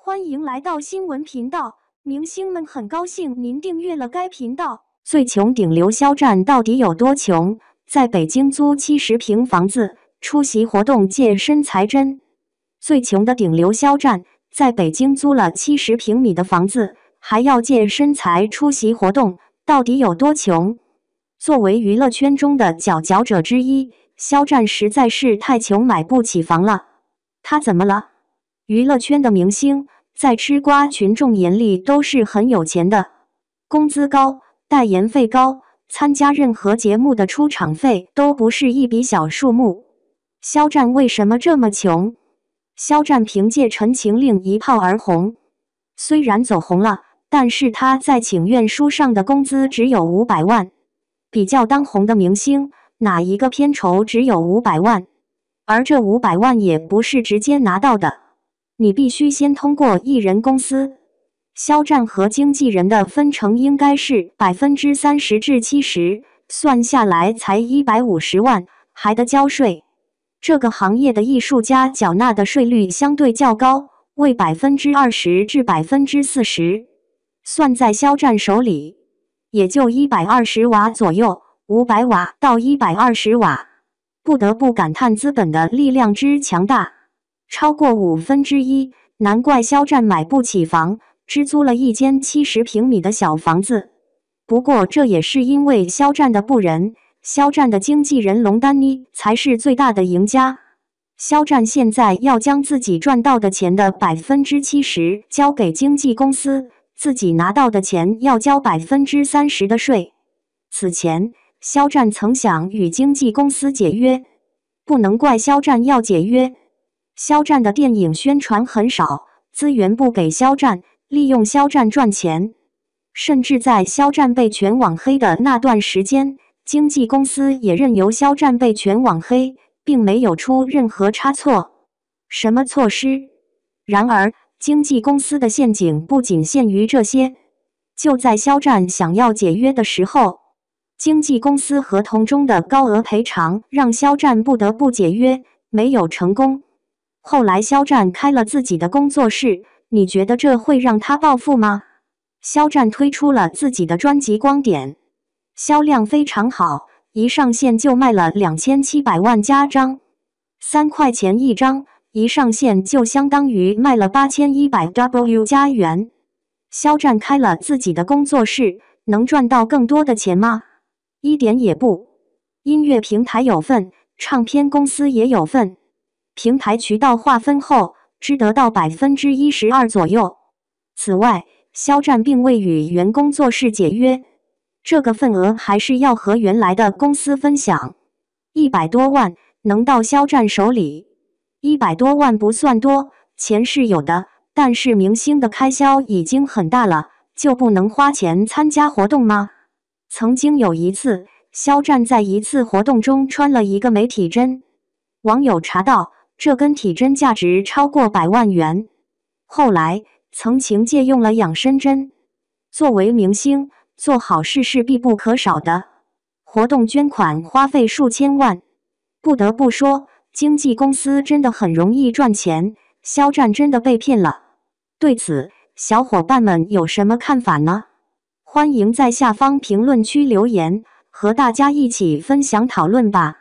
欢迎来到新闻频道，明星们很高兴您订阅了该频道。最穷顶流肖战到底有多穷？在北京租七十平房子，出席活动借身材真。最穷的顶流肖战，在北京租了七十平米的房子，还要借身材出席活动，到底有多穷？作为娱乐圈中的佼佼者之一，肖战实在是太穷，买不起房了。他怎么了？娱乐圈的明星在吃瓜群众眼里都是很有钱的，工资高，代言费高，参加任何节目的出场费都不是一笔小数目。肖战为什么这么穷？肖战凭借《陈情令》一炮而红，虽然走红了，但是他在请愿书上的工资只有五百万。比较当红的明星，哪一个片酬只有五百万？而这五百万也不是直接拿到的。你必须先通过艺人公司，肖战和经纪人的分成应该是百分之三十至七十，算下来才一百五十万，还得交税。这个行业的艺术家缴纳的税率相对较高，为百分之二十至百分之四十。算在肖战手里，也就一百二十瓦左右，五百瓦到一百二十瓦。不得不感叹资本的力量之强大。超过五分之一，难怪肖战买不起房，只租了一间七十平米的小房子。不过这也是因为肖战的不仁，肖战的经纪人龙丹妮才是最大的赢家。肖战现在要将自己赚到的钱的百分之七十交给经纪公司，自己拿到的钱要交百分之三十的税。此前，肖战曾想与经纪公司解约，不能怪肖战要解约。肖战的电影宣传很少，资源不给肖战，利用肖战赚钱。甚至在肖战被全网黑的那段时间，经纪公司也任由肖战被全网黑，并没有出任何差错，什么措施？然而，经纪公司的陷阱不仅限于这些。就在肖战想要解约的时候，经纪公司合同中的高额赔偿让肖战不得不解约，没有成功。后来，肖战开了自己的工作室，你觉得这会让他暴富吗？肖战推出了自己的专辑《光点》，销量非常好，一上线就卖了两千七百万加张，三块钱一张，一上线就相当于卖了八千一百 W 加元。肖战开了自己的工作室，能赚到更多的钱吗？一点也不，音乐平台有份，唱片公司也有份。平台渠道划分后，只得到百分之一十二左右。此外，肖战并未与原工作室解约，这个份额还是要和原来的公司分享。一百多万能到肖战手里，一百多万不算多，钱是有的，但是明星的开销已经很大了，就不能花钱参加活动吗？曾经有一次，肖战在一次活动中穿了一个媒体针，网友查到。这根体针价值超过百万元。后来，曾晴借用了养生针。作为明星，做好事是必不可少的。活动捐款花费数千万，不得不说，经纪公司真的很容易赚钱。肖战真的被骗了？对此，小伙伴们有什么看法呢？欢迎在下方评论区留言，和大家一起分享讨论吧。